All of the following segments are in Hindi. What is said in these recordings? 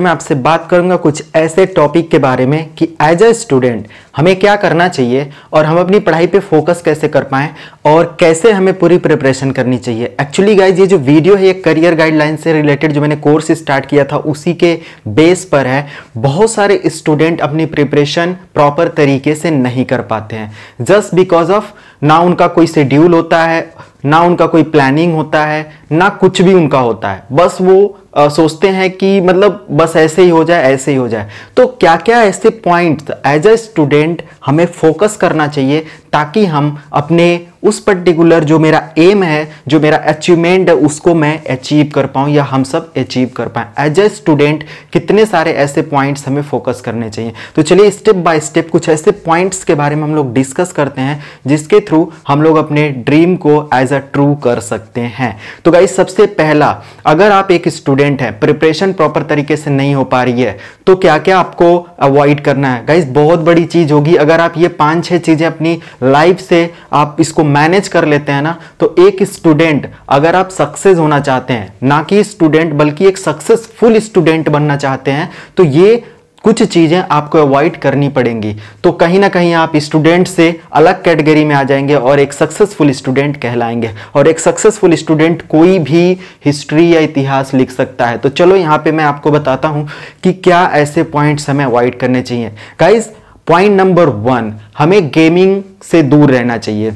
मैं आपसे बात करूंगा कुछ ऐसे टॉपिक के बारे में कि एज अ स्टूडेंट हमें क्या करना चाहिए और हम अपनी पढ़ाई पे फोकस कैसे कर पाए और कैसे हमें पूरी प्रिपरेशन करनी चाहिए एक्चुअली गाइज ये जो वीडियो है ये करियर गाइडलाइन से रिलेटेड जो मैंने कोर्स स्टार्ट किया था उसी के बेस पर है बहुत सारे स्टूडेंट अपनी प्रिपरेशन प्रॉपर तरीके से नहीं कर पाते हैं जस्ट बिकॉज ऑफ ना उनका कोई शेड्यूल होता है ना उनका कोई प्लानिंग होता है ना कुछ भी उनका होता है बस वो आ, सोचते हैं कि मतलब बस ऐसे ही हो जाए ऐसे ही हो जाए तो क्या क्या ऐसे पॉइंट एज अ स्टूडेंट हमें फोकस करना चाहिए ताकि हम अपने उस पर्टिकुलर जो मेरा एम है जो मेरा अचीवमेंट है उसको मैं अचीव कर पाऊँ या हम सब अचीव कर पाएँ एज ए स्टूडेंट कितने सारे ऐसे पॉइंट्स हमें फोकस करने चाहिए तो चलिए स्टेप बाय स्टेप कुछ ऐसे पॉइंट्स के बारे में हम लोग डिस्कस करते हैं जिसके थ्रू हम लोग अपने ड्रीम को एज अ ट्रू कर सकते हैं तो गाइज सबसे पहला अगर आप एक स्टूडेंट हैं प्रिपरेशन प्रॉपर तरीके से नहीं हो पा रही है तो क्या क्या आपको अवॉइड करना है गाइज बहुत बड़ी चीज़ होगी अगर आप ये पाँच छः चीज़ें अपनी लाइफ से आप इसको मैनेज कर लेते हैं ना तो एक स्टूडेंट अगर आप सक्सेस होना चाहते हैं ना कि स्टूडेंट बल्कि एक सक्सेसफुल स्टूडेंट बनना चाहते हैं तो ये कुछ चीज़ें आपको अवॉइड करनी पड़ेंगी तो कहीं ना कहीं आप स्टूडेंट से अलग कैटेगरी में आ जाएंगे और एक सक्सेसफुल स्टूडेंट कहलाएंगे और एक सक्सेसफुल स्टूडेंट कोई भी हिस्ट्री या इतिहास लिख सकता है तो चलो यहाँ पे मैं आपको बताता हूँ कि क्या ऐसे पॉइंट्स हमें अवॉइड करने चाहिए गाइज पॉइंट नंबर वन हमें गेमिंग से दूर रहना चाहिए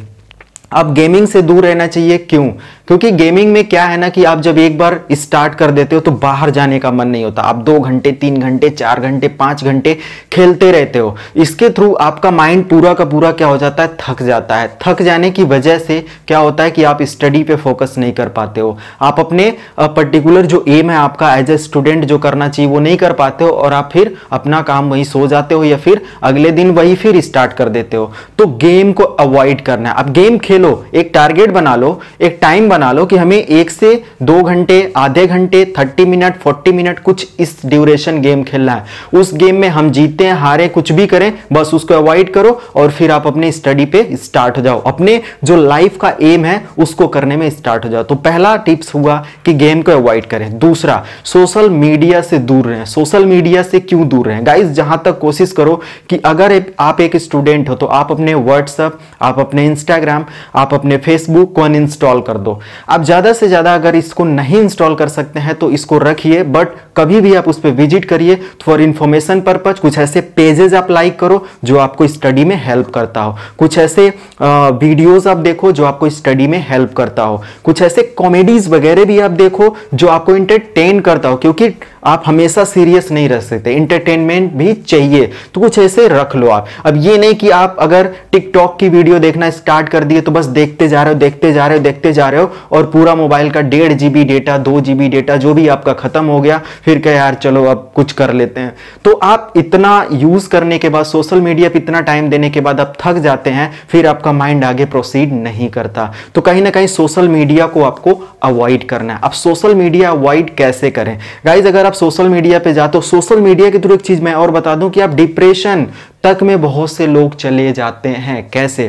आप गेमिंग से दूर रहना चाहिए क्यों क्योंकि गेमिंग में क्या है ना कि आप जब एक बार स्टार्ट कर देते हो तो बाहर जाने का मन नहीं होता आप दो घंटे तीन घंटे चार घंटे पांच घंटे खेलते रहते हो इसके थ्रू आपका माइंड पूरा का पूरा क्या हो जाता है थक जाता है थक जाने की वजह से क्या होता है कि आप स्टडी पे फोकस नहीं कर पाते हो आप अपने पर्टिकुलर जो एम है आपका एज ए स्टूडेंट जो करना चाहिए वो नहीं कर पाते हो और आप फिर अपना काम वहीं सो जाते हो या फिर अगले दिन वही फिर स्टार्ट कर देते हो तो गेम को अवॉइड करना है आप गेम खेल खेलो एक टारगेट बना लो एक टाइम बना लो कि हमें एक से दो घंटे आधे घंटे थर्टी मिनट फोर्टी मिनट कुछ इस ड्यूरेशन गेम खेलना है उस गेम में हम जीते हैं हारे कुछ भी करें बस उसको अवॉइड करो और फिर आप अपने स्टडी पे स्टार्ट हो जाओ अपने जो लाइफ का एम है उसको करने में स्टार्ट हो जाओ तो पहला टिप्स हुआ कि गेम को अवॉइड करें दूसरा सोशल मीडिया से दूर रहें सोशल मीडिया से क्यों दूर रहें गाइज जहां तक कोशिश करो कि अगर आप एक स्टूडेंट हो तो आप अपने व्हाट्सअप आप अपने इंस्टाग्राम आप अपने फेसबुक को अनइंस्टॉल कर दो आप ज़्यादा से ज़्यादा अगर इसको नहीं इंस्टॉल कर सकते हैं तो इसको रखिए बट कभी भी आप उस पर विजिट करिए फॉर इन्फॉर्मेशन पर्पज कुछ ऐसे पेजेस आप लाइक करो जो आपको स्टडी में हेल्प करता हो कुछ ऐसे वीडियोज़ आप देखो जो आपको स्टडी में हेल्प करता हो कुछ ऐसे कॉमेडीज़ वगैरह भी आप देखो जो आपको इंटरटेन करता हो क्योंकि आप हमेशा सीरियस नहीं रह सकते इंटरटेनमेंट भी चाहिए तो कुछ ऐसे रख लो आप अब ये नहीं कि आप अगर टिकटॉक की वीडियो देखना स्टार्ट कर दिए तो बस देखते जा रहे हो देखते जा रहे हो देखते जा रहे हो और पूरा मोबाइल का डेढ़ जी डेटा दो जी डेटा जो भी आपका ख़त्म हो गया फिर क्या यार चलो अब कुछ कर लेते हैं तो आप इतना यूज़ करने के बाद सोशल मीडिया पर इतना टाइम देने के बाद आप थक जाते हैं फिर आपका माइंड आगे प्रोसीड नहीं करता तो कहीं ना कहीं सोशल मीडिया को आपको अवॉइड करना है अब सोशल मीडिया अवॉइड कैसे करें गाइज अगर आप सोशल मीडिया पे जाते हो सोशल मीडिया के थ्रू एक चीज मैं और बता दूं कि आप डिप्रेशन तक में बहुत से लोग चले जाते हैं कैसे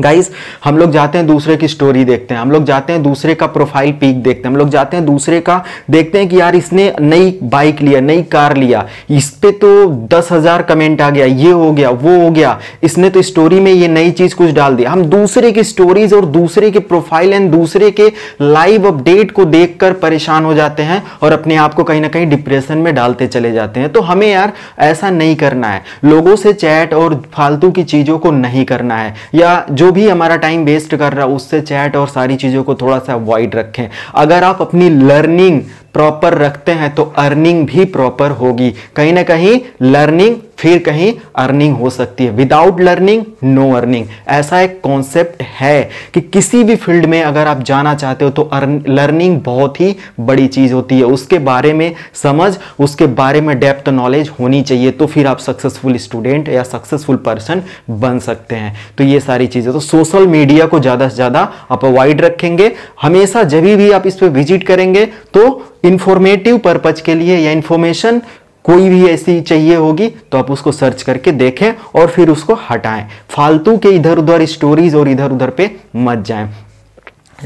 गाइज हम लोग जाते हैं दूसरे की स्टोरी देखते हैं हम लोग जाते हैं दूसरे का प्रोफाइल पीक देखते हैं हम लोग जाते हैं दूसरे का देखते हैं कि यार इसने नई बाइक लिया नई कार लिया इस पर तो दस हज़ार कमेंट आ गया ये हो गया वो हो गया इसने तो स्टोरी में ये नई चीज़ कुछ डाल दिया हम दूसरे की स्टोरीज और दूसरे के प्रोफाइल एंड दूसरे के लाइव अपडेट को देख कर परेशान हो जाते हैं और अपने आप को कहीं ना कहीं डिप्रेशन में डालते चले जाते हैं तो हमें यार ऐसा नहीं करना है लोगों से चैट और फालतू की चीज़ों को नहीं करना है या जो भी हमारा टाइम वेस्ट कर रहा है उससे चैट और सारी चीज़ों को थोड़ा सा अवॉइड रखें अगर आप अपनी लर्निंग प्रॉपर रखते हैं तो अर्निंग भी प्रॉपर होगी कहीं ना कहीं लर्निंग फिर कहीं अर्निंग हो सकती है विदाउट लर्निंग नो अर्निंग ऐसा एक कॉन्सेप्ट है कि किसी भी फील्ड में अगर आप जाना चाहते हो तो लर्निंग बहुत ही बड़ी चीज़ होती है उसके बारे में समझ उसके बारे में डेप्थ नॉलेज होनी चाहिए तो फिर आप सक्सेसफुल स्टूडेंट या सक्सेसफुल पर्सन बन सकते हैं तो ये सारी चीज़ें तो सोशल मीडिया को ज़्यादा से ज़्यादा आप अवॉइड रखेंगे हमेशा जब भी आप इस पर विजिट करेंगे तो इन्फॉर्मेटिव पर्पज के लिए या इन्फॉर्मेशन कोई भी ऐसी चाहिए होगी तो आप उसको सर्च करके देखें और फिर उसको हटाएं फालतू के इधर उधर स्टोरीज और इधर उधर पे मत जाएं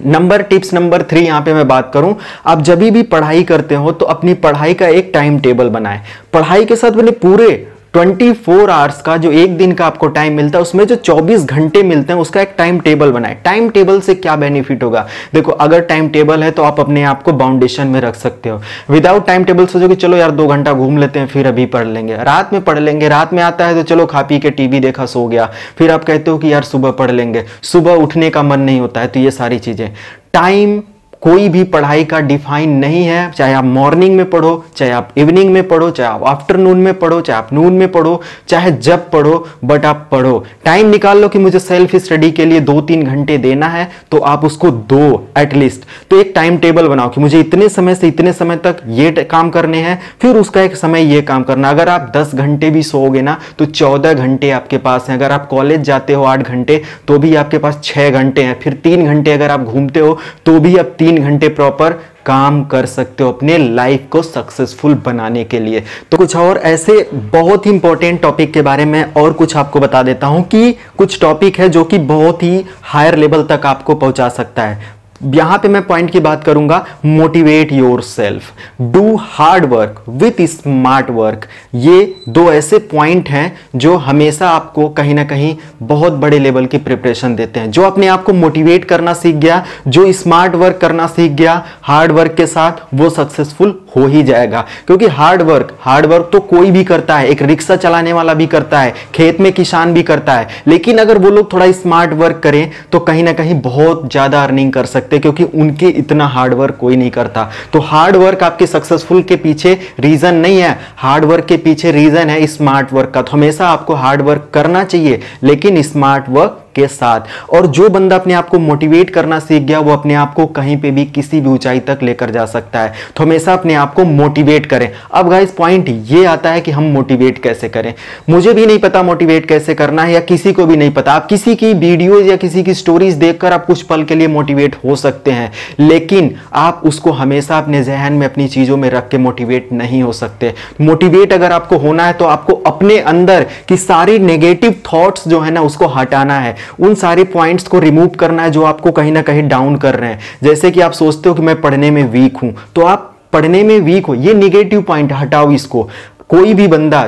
नंबर टिप्स नंबर थ्री यहां पे मैं बात करूं आप जब भी पढ़ाई करते हो तो अपनी पढ़ाई का एक टाइम टेबल बनाएं पढ़ाई के साथ मैंने पूरे 24 आवर्स का जो एक दिन का आपको टाइम मिलता है उसमें जो 24 घंटे मिलते हैं उसका एक टाइम टेबल बनाए टाइम टेबल से क्या बेनिफिट होगा देखो अगर टाइम टेबल है तो आप अपने आप को बाउंडेशन में रख सकते हो विदाउट टाइम टेबल सोचो कि चलो यार दो घंटा घूम लेते हैं फिर अभी पढ़ लेंगे रात में पढ़ लेंगे रात में आता है तो चलो खा पी के टीवी देखा सो गया फिर आप कहते हो कि यार सुबह पढ़ लेंगे सुबह उठने का मन नहीं होता है तो ये सारी चीज़ें टाइम कोई भी पढ़ाई का डिफाइन नहीं है चाहे आप मॉर्निंग में पढ़ो चाहे आप इवनिंग में पढ़ो चाहे आप आफ्टरनून में पढ़ो चाहे आप नून में पढ़ो चाहे जब पढ़ो बट आप पढ़ो टाइम निकाल लो कि मुझे सेल्फ स्टडी के लिए दो तीन घंटे देना है तो आप उसको दो एटलीस्ट तो एक टाइम टेबल बनाओ कि मुझे इतने समय से इतने समय तक ये काम करने हैं फिर उसका एक समय ये काम करना अगर आप दस घंटे भी सोओगे ना तो चौदह घंटे आपके पास हैं अगर आप कॉलेज जाते हो आठ घंटे तो भी आपके पास छः घंटे हैं फिर तीन घंटे अगर आप घूमते हो तो भी आप तीन घंटे प्रॉपर काम कर सकते हो अपने लाइफ को सक्सेसफुल बनाने के लिए तो कुछ और ऐसे बहुत ही इंपॉर्टेंट टॉपिक के बारे में और कुछ आपको बता देता हूँ कि कुछ टॉपिक है जो कि बहुत ही हायर लेवल तक आपको पहुँचा सकता है यहां पे मैं पॉइंट की बात करूंगा motivate yourself do hard work with smart work ये दो ऐसे पॉइंट हैं जो हमेशा आपको कहीं ना कहीं बहुत बड़े लेवल की प्रिपरेशन देते हैं जो अपने आप को मोटिवेट करना सीख गया जो स्मार्ट वर्क करना सीख गया हार्ड वर्क के साथ वो सक्सेसफुल हो ही जाएगा क्योंकि हार्ड वर्क हार्ड वर्क तो कोई भी करता है एक रिक्शा चलाने वाला भी करता है खेत में किसान भी करता है लेकिन अगर वो लोग थोड़ा स्मार्ट वर्क करें तो कहीं ना कहीं बहुत ज़्यादा अर्निंग कर सकते क्योंकि उनके इतना हार्ड वर्क कोई नहीं करता तो हार्ड वर्क आपके सक्सेसफुल के पीछे रीज़न नहीं है हार्ड वर्क के पीछे रीज़न है स्मार्ट वर्क का तो हमेशा आपको हार्ड वर्क करना चाहिए लेकिन स्मार्ट वर्क के साथ और जो बंदा अपने आप को मोटिवेट करना सीख गया वो अपने आप को कहीं पे भी किसी भी ऊंचाई तक लेकर जा सकता है तो हमेशा अपने आप को मोटिवेट करें अब गाइस पॉइंट ये आता है कि हम मोटिवेट कैसे करें मुझे भी नहीं पता मोटिवेट कैसे करना है या किसी को भी नहीं पता आप किसी की वीडियोज या किसी की स्टोरीज देखकर आप कुछ पल के लिए मोटिवेट हो सकते हैं लेकिन आप उसको हमेशा अपने जहन में अपनी चीज़ों में रख के मोटिवेट नहीं हो सकते मोटिवेट अगर आपको होना है तो आपको अपने अंदर की सारी नेगेटिव थॉट्स जो है ना उसको हटाना है उन सारे पॉइंट्स को रिमूव करना है जो आपको कहीं ना कहीं डाउन कर रहे हैं जैसे कि आप सोचते हो कि मैं पढ़ने में वीक हूं तो आप पढ़ने में वीक हो ये निगेटिव पॉइंट हटाओ इसको कोई भी बंदा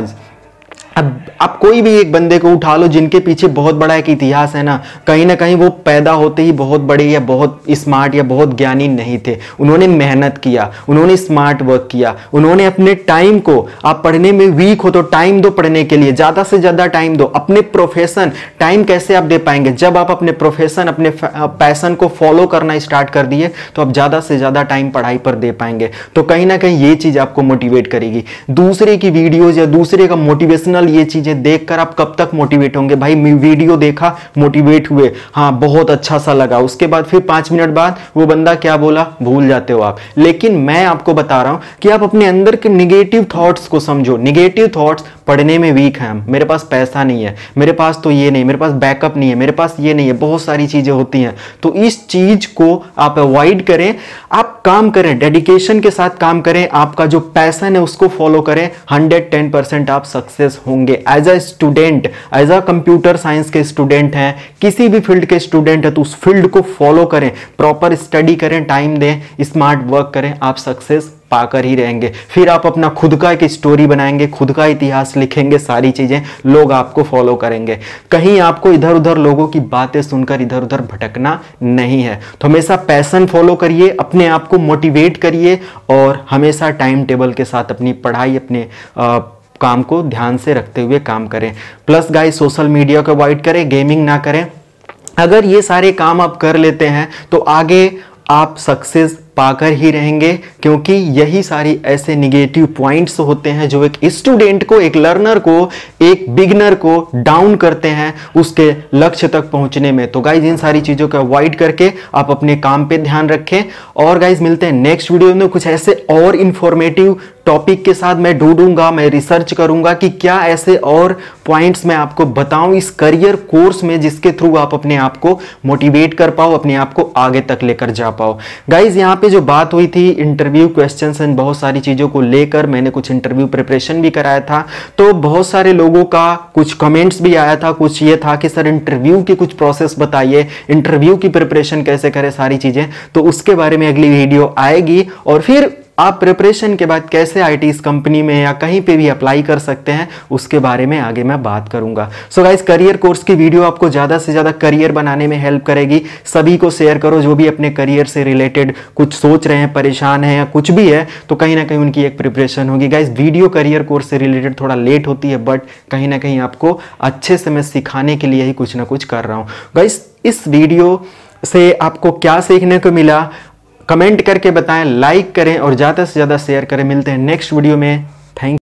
अब आप कोई भी एक बंदे को उठा लो जिनके पीछे बहुत बड़ा एक इतिहास है ना कहीं ना कहीं वो पैदा होते ही बहुत बड़े या बहुत स्मार्ट या बहुत ज्ञानी नहीं थे उन्होंने मेहनत किया उन्होंने स्मार्ट वर्क किया उन्होंने अपने टाइम को आप पढ़ने में वीक हो तो टाइम दो पढ़ने के लिए ज़्यादा से ज़्यादा टाइम दो अपने प्रोफेशन टाइम कैसे आप दे पाएंगे जब आप अपने प्रोफेशन अपने पैसन को फॉलो करना स्टार्ट कर दिए तो आप ज़्यादा से ज़्यादा टाइम पढ़ाई पर दे पाएंगे तो कहीं ना कहीं ये चीज़ आपको मोटिवेट करेगी दूसरे की वीडियोज़ या दूसरे का मोटिवेशनल ये चीज़ चीज़ें देखकर आप कब तक मोटिवेट होंगे भाई वीडियो देखा मोटिवेट हुए हाँ बहुत अच्छा सा लगा उसके बाद फिर पांच मिनट बाद वो बंदा क्या बोला भूल जाते हो आप लेकिन मैं आपको बता रहा हूं कि आप अपने अंदर के निगेटिव थॉट्स को समझो निगेटिव थॉट्स पढ़ने में वीक है हम मेरे पास पैसा नहीं है मेरे पास तो ये नहीं मेरे पास बैकअप नहीं है मेरे पास ये नहीं है बहुत सारी चीज़ें होती हैं तो इस चीज़ को आप अवॉइड करें आप काम करें डेडिकेशन के साथ काम करें आपका जो पैसन है उसको फॉलो करें हंड्रेड टेन परसेंट आप सक्सेस होंगे as a student as a computer science के स्टूडेंट हैं किसी भी फील्ड के स्टूडेंट है तो उस फील्ड को फॉलो करें प्रॉपर स्टडी करें टाइम दें स्मार्ट वर्क करें आप सक्सेस पाकर ही रहेंगे फिर आप अपना खुद का एक स्टोरी बनाएंगे खुद का इतिहास लिखेंगे सारी चीज़ें लोग आपको फॉलो करेंगे कहीं आपको इधर उधर लोगों की बातें सुनकर इधर उधर भटकना नहीं है तो हमेशा पैसन फॉलो करिए अपने आप को मोटिवेट करिए और हमेशा टाइम टेबल के साथ अपनी पढ़ाई अपने आ, काम को ध्यान से रखते हुए काम करें प्लस गाइस सोशल मीडिया को अवॉइड करें गेमिंग ना करें अगर ये सारे काम आप कर लेते हैं तो आगे आप सक्सेस पाकर ही रहेंगे क्योंकि यही सारी ऐसे निगेटिव पॉइंट्स होते हैं जो एक स्टूडेंट को एक लर्नर को एक बिगनर को डाउन करते हैं उसके लक्ष्य तक पहुंचने में तो गाइज इन सारी चीज़ों को अवॉइड करके आप अपने काम पे ध्यान रखें और गाइज मिलते हैं नेक्स्ट वीडियो में कुछ ऐसे और इन्फॉर्मेटिव टॉपिक के साथ मैं ढूंढूंगा मैं रिसर्च करूंगा कि क्या ऐसे और पॉइंट्स मैं आपको बताऊं इस करियर कोर्स में जिसके थ्रू आप अपने आप को मोटिवेट कर पाओ अपने आप को आगे तक लेकर जा पाओ गाइज यहाँ पे पे जो बात हुई थी इंटरव्यू क्वेश्चन एंड बहुत सारी चीज़ों को लेकर मैंने कुछ इंटरव्यू प्रिपरेशन भी कराया था तो बहुत सारे लोगों का कुछ कमेंट्स भी आया था कुछ ये था कि सर इंटरव्यू की कुछ प्रोसेस बताइए इंटरव्यू की प्रिपरेशन कैसे करें सारी चीज़ें तो उसके बारे में अगली वीडियो आएगी और फिर आप प्रिपरेशन के बाद कैसे आई कंपनी में या कहीं पे भी अप्लाई कर सकते हैं उसके बारे में आगे मैं बात करूंगा सो गाइज करियर कोर्स की वीडियो आपको ज़्यादा से ज़्यादा करियर बनाने में हेल्प करेगी सभी को शेयर करो जो भी अपने करियर से रिलेटेड कुछ सोच रहे हैं परेशान है या कुछ भी है तो कहीं ना कहीं उनकी एक प्रिपरेशन होगी गाइज वीडियो करियर कोर्स से रिलेटेड थोड़ा लेट होती है बट कहीं ना कहीं आपको अच्छे से मैं सिखाने के लिए ही कुछ ना कुछ कर रहा हूँ गाइज इस वीडियो से आपको क्या सीखने को मिला कमेंट करके बताएं लाइक करें और ज़्यादा से ज़्यादा शेयर करें मिलते हैं नेक्स्ट वीडियो में थैंक